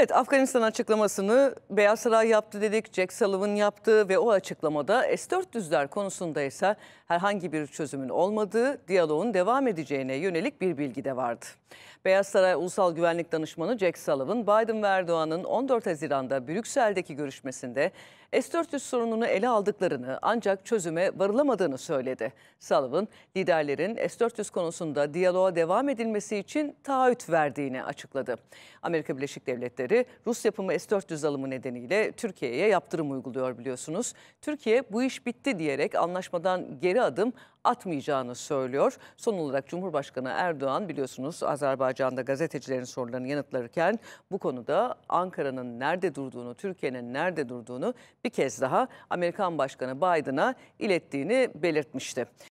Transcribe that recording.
Evet Afganistan açıklamasını Beyaz Saray yaptı dedik, Jack Sullivan yaptı ve o açıklamada S-400'ler konusunda ise herhangi bir çözümün olmadığı, diyaloğun devam edeceğine yönelik bir bilgi de vardı. Beyaz Saray Ulusal Güvenlik Danışmanı Jack Sullivan, Biden ve Erdoğan'ın 14 Haziran'da Brüksel'deki görüşmesinde S-400 sorununu ele aldıklarını ancak çözüme varılamadığını söyledi. Sullivan, liderlerin S-400 konusunda diyaloğa devam edilmesi için taahhüt verdiğini açıkladı. Amerika Birleşik Devletleri şirketleri Rus yapımı S-400 alımı nedeniyle Türkiye'ye yaptırım uyguluyor biliyorsunuz. Türkiye bu iş bitti diyerek anlaşmadan geri adım atmayacağını söylüyor. Son olarak Cumhurbaşkanı Erdoğan biliyorsunuz Azerbaycan'da gazetecilerin sorularını yanıtlarken bu konuda Ankara'nın nerede durduğunu, Türkiye'nin nerede durduğunu bir kez daha Amerikan Başkanı Biden'a ilettiğini belirtmişti.